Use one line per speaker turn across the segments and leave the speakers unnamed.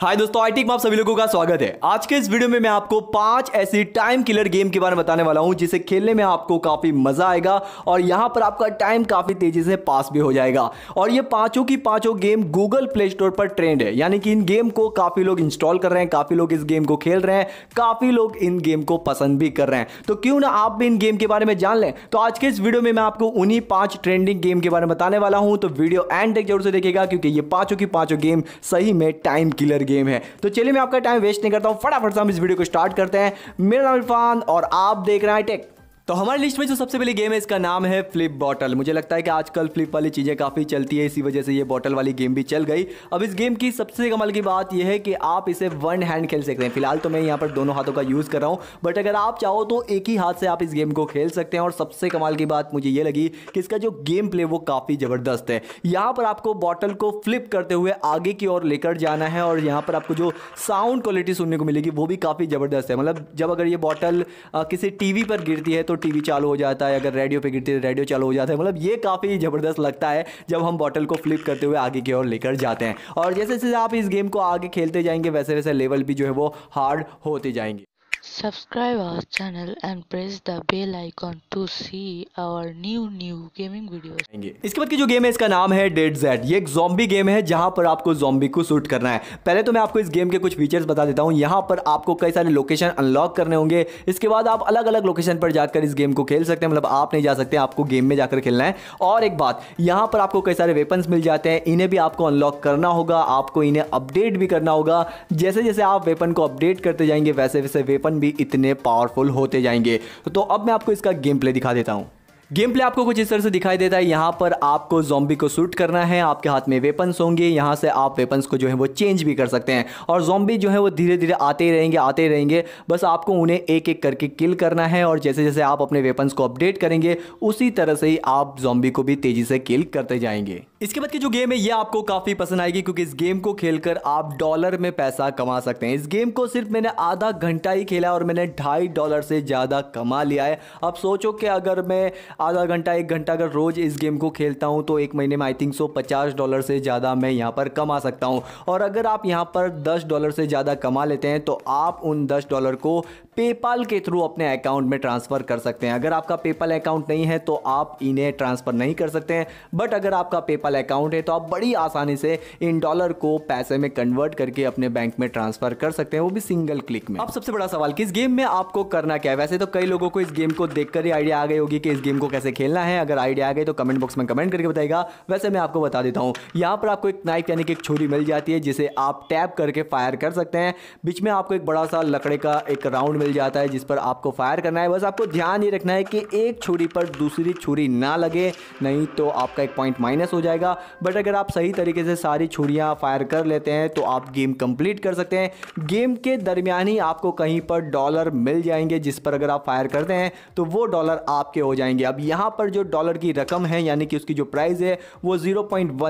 हाय दोस्तों आईटी में आप सभी लोगों का स्वागत है आज के इस वीडियो में मैं आपको पांच ऐसी टाइम किलर गेम के बारे में बताने वाला हूं जिसे खेलने में आपको काफ़ी मज़ा आएगा और यहां पर आपका टाइम काफ़ी तेज़ी से पास भी हो जाएगा और ये पांचों की पांचों गेम गूगल प्ले स्टोर पर ट्रेंड है यानी कि इन गेम को काफ़ी लोग इंस्टॉल कर रहे हैं काफ़ी लोग इस गेम को खेल रहे हैं काफ़ी लोग इन गेम को पसंद भी कर रहे हैं तो क्यों ना आप भी इन गेम के बारे में जान लें तो आज के इस वीडियो में मैं आपको उन्हीं पांच ट्रेंडिंग गेम के बारे में बताने वाला हूँ तो वीडियो एंड तक जरूर से देखेगा क्योंकि ये पांचों की पांचों गेम सही में टाइम किलर गेम है तो चलिए मैं आपका टाइम वेस्ट नहीं करता हूँ फटाफट से हम इस वीडियो को स्टार्ट करते हैं मेरा नाम इरफान और आप देख रहे हैं टेक तो हमारी लिस्ट में जो सबसे पहली गेम है इसका नाम है फ्लिप बॉटल मुझे लगता है कि आजकल फ्लिप वाली चीज़ें काफ़ी चलती है इसी वजह से ये बॉटल वाली गेम भी चल गई अब इस गेम की सबसे कमाल की बात यह है कि आप इसे वन हैंड खेल सकते हैं फिलहाल तो मैं यहाँ पर दोनों हाथों का यूज़ कर रहा हूँ बट अगर आप चाहो तो एक ही हाथ से आप इस गेम को खेल सकते हैं और सबसे कमाल की बात मुझे ये लगी कि इसका जो गेम प्ले वो काफ़ी ज़बरदस्त है यहाँ पर आपको बॉटल को फ्लिप करते हुए आगे की ओर लेकर जाना है और यहाँ पर आपको जो साउंड क्वालिटी सुनने को मिलेगी वो भी काफ़ी ज़बरदस्त है मतलब जब अगर ये बॉटल किसी टीवी पर गिरती है तो टीवी चालू हो जाता है अगर रेडियो पे गिरती है तो रेडियो चालू हो जाता है मतलब ये काफ़ी ज़बरदस्त लगता है जब हम बॉटल को फ्लिप करते हुए आगे की ओर लेकर जाते हैं और जैसे जैसे आप इस गेम को आगे खेलते जाएंगे वैसे वैसे लेवल भी जो है वो हार्ड होते जाएंगे Subscribe our channel and press the bell icon to see our new new gaming videos. इसके बाद की जो गेम है इसका नाम है डेड जेड ये एक जॉम्बी गेम है जहां पर आपको जॉम्बी को शूट करना है पहले तो मैं आपको इस गेम के कुछ फीचर्स बता देता हूं यहां पर आपको कई सारे लोकेशन अनलॉक करने होंगे इसके बाद आप अलग अलग लोकेशन पर जाकर इस गेम को खेल सकते हैं मतलब आप नहीं जा सकते आपको गेम में जाकर खेलना है और एक बात यहाँ पर आपको कई सारे वेपन्स मिल जाते हैं इन्हें भी आपको अनलॉक करना होगा आपको इन्हें अपडेट भी करना होगा जैसे जैसे आप वेपन को अपडेट करते जाएंगे वैसे वैसे वेपन वेपन भी इतने पावरफुल होते जाएंगे तो अब मैं आपको इसका गेम प्ले दिखा देता हूँ गेम प्ले आपको कुछ इस तरह से दिखाई देता है यहाँ पर आपको जॉम्बी को शूट करना है आपके हाथ में वेपन्स होंगे यहाँ से आप वेपन्स को जो है वो चेंज भी कर सकते हैं और जॉम्बी जो है वो धीरे धीरे आते ही रहेंगे आते ही रहेंगे बस आपको उन्हें एक एक करके किल करना है और जैसे जैसे आप अपने वेपन्स को अपडेट करेंगे उसी तरह से ही आप जॉम्बी को भी तेज़ी से किल करते जाएंगे इसके बाद की जो गेम है ये आपको काफ़ी पसंद आएगी क्योंकि इस गेम को खेलकर आप डॉलर में पैसा कमा सकते हैं इस गेम को सिर्फ मैंने आधा घंटा ही खेला और मैंने ढाई डॉलर से ज़्यादा कमा लिया है अब सोचो कि अगर मैं आधा घंटा एक घंटा अगर रोज़ इस गेम को खेलता हूँ तो एक महीने में आई थिंक सो पचास डॉलर से ज़्यादा मैं यहाँ पर कमा सकता हूँ और अगर आप यहाँ पर दस डॉलर से ज़्यादा कमा लेते हैं तो आप उन दस डॉलर को पेपाल के थ्रू अपने अकाउंट में ट्रांसफ़र कर सकते हैं अगर आपका पेपाल अकाउंट नहीं है तो आप इन्हें ट्रांसफ़र नहीं कर सकते हैं बट अगर आपका पेपाल पेपल अकाउंट है तो आप बड़ी आसानी से इन डॉलर को पैसे में कन्वर्ट करके अपने बैंक में ट्रांसफर कर सकते हैं वो भी सिंगल क्लिक में अब सबसे बड़ा सवाल कि इस गेम में आपको करना क्या है वैसे तो कई लोगों को इस गेम को देखकर ही आइडिया आ गई होगी कि इस गेम को कैसे खेलना है अगर आइडिया आ गई तो कमेंट बॉक्स में कमेंट करके बताएगा वैसे मैं आपको बता देता हूँ यहाँ पर आपको एक नाइफ यानी कि एक छुरी मिल जाती है जिसे आप टैप करके फायर कर सकते हैं बीच में आपको एक बड़ा सा लकड़े का एक राउंड मिल जाता है जिस पर आपको फायर करना है बस आपको ध्यान ही रखना है कि एक छुरी पर दूसरी छुरी ना लगे नहीं तो आपका एक पॉइंट माइनस हो जाएगा जाएगा बट अगर आप सही तरीके से सारी छुड़ियाँ फायर कर लेते हैं तो आप गेम कंप्लीट कर सकते हैं गेम के दरमियान ही आपको कहीं पर डॉलर मिल जाएंगे जिस पर अगर आप फायर करते हैं तो वो डॉलर आपके हो जाएंगे अब यहाँ पर जो डॉलर की रकम है यानी कि उसकी जो प्राइस है वो जीरो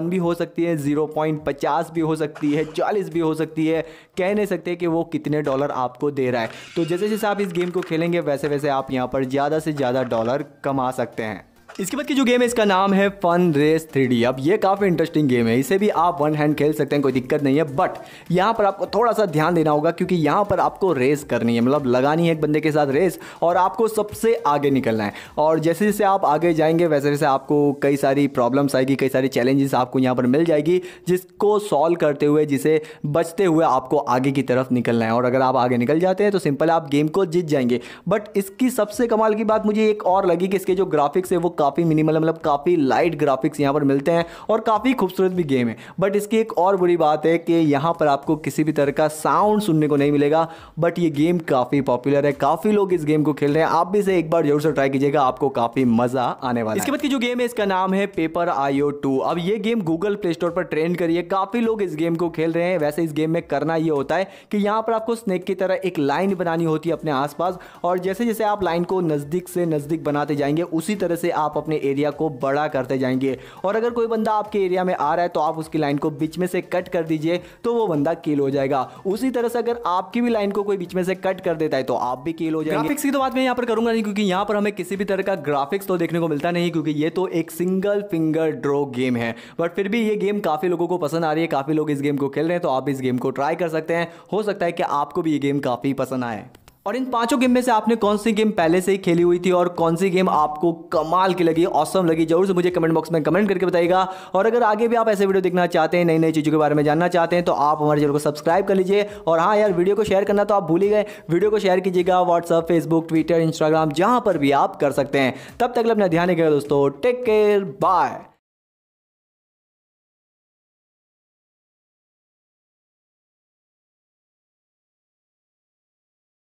भी हो सकती है जीरो भी हो सकती है चालीस भी हो सकती है कह नहीं सकते कि वो कितने डॉलर आपको दे रहा है तो जैसे जैसे आप इस गेम को खेलेंगे वैसे वैसे आप यहाँ पर ज़्यादा से ज़्यादा डॉलर कमा सकते हैं इसके बाद की जो गेम है इसका नाम है फन रेस थ्री अब ये काफ़ी इंटरेस्टिंग गेम है इसे भी आप वन हैंड खेल सकते हैं कोई दिक्कत नहीं है बट यहाँ पर आपको थोड़ा सा ध्यान देना होगा क्योंकि यहाँ पर आपको रेस करनी है मतलब लगानी है एक बंदे के साथ रेस और आपको सबसे आगे निकलना है और जैसे जैसे आप आगे जाएंगे वैसे वैसे आपको कई सारी प्रॉब्लम्स आएगी कई सारी चैलेंजेस आपको यहाँ पर मिल जाएगी जिसको सॉल्व करते हुए जिसे बचते हुए आपको आगे की तरफ निकलना है और अगर आप आगे निकल जाते हैं तो सिंपल आप गेम को जीत जाएंगे बट इसकी सबसे कमाल की बात मुझे एक और लगी कि इसके जो ग्राफिक्स है वो काफ़ी मिनिमल मतलब काफ़ी लाइट ग्राफिक्स यहाँ पर मिलते हैं और काफ़ी खूबसूरत भी गेम है बट इसकी एक और बुरी बात है कि यहाँ पर आपको किसी भी तरह का साउंड सुनने को नहीं मिलेगा बट ये गेम काफ़ी पॉपुलर है काफ़ी लोग इस गेम को खेल रहे हैं आप भी इसे एक बार जरूर से ट्राई कीजिएगा आपको काफ़ी मज़ा आने वाला इसके बाद की जो गेम है इसका नाम है पेपर आईओ टू अब ये गेम गूगल प्ले स्टोर पर ट्रेंड करिए काफ़ी लोग इस गेम को खेल रहे हैं वैसे इस गेम में करना ये होता है कि यहाँ पर आपको स्नेक की तरह एक लाइन बनानी होती है अपने आसपास और जैसे जैसे आप लाइन को नज़दीक से नज़दीक बनाते जाएंगे उसी तरह से आप आप अपने एरिया को बड़ा करते जाएंगे और अगर कोई बंदा आपके एरिया में आ रहा है तो आप उसकी लाइन को बीच में से कट कर दीजिए तो वो बंदा किल हो जाएगा उसी तरह से अगर आपकी भी लाइन को कोई बीच में से कट कर देता है तो आप भी किल हो जाएंगे ग्राफिक्स की तो बात मैं यहाँ पर करूंगा नहीं क्योंकि यहाँ पर हमें किसी भी तरह का ग्राफिक्स तो देखने को मिलता नहीं क्योंकि ये तो एक सिंगल फिंगर ड्रो गेम है बट फिर भी ये गेम काफ़ी लोगों को पसंद आ रही है काफ़ी लोग इस गेम को खेल रहे हैं तो आप इस गेम को ट्राई कर सकते हैं हो सकता है कि आपको भी ये गेम काफ़ी पसंद आए और इन पांचों गेम में से आपने कौन सी गेम पहले से ही खेली हुई थी और कौन सी गेम आपको कमाल की लगी औसम लगी जरूर से मुझे कमेंट बॉक्स में कमेंट करके बताइएगा और अगर आगे भी आप ऐसे वीडियो देखना चाहते हैं नई नई चीज़ों के बारे में जानना चाहते हैं तो आप हमारे चैनल को सब्सक्राइब कर लीजिए और हाँ यार वीडियो को शेयर करना तो आप भूल ही गए वीडियो को शेयर कीजिएगा व्हाट्सअप फेसबुक ट्विटर इंस्टाग्राम जहाँ पर भी आप कर सकते हैं तब तक अपना ध्यान रखिएगा दोस्तों टेक केयर बाय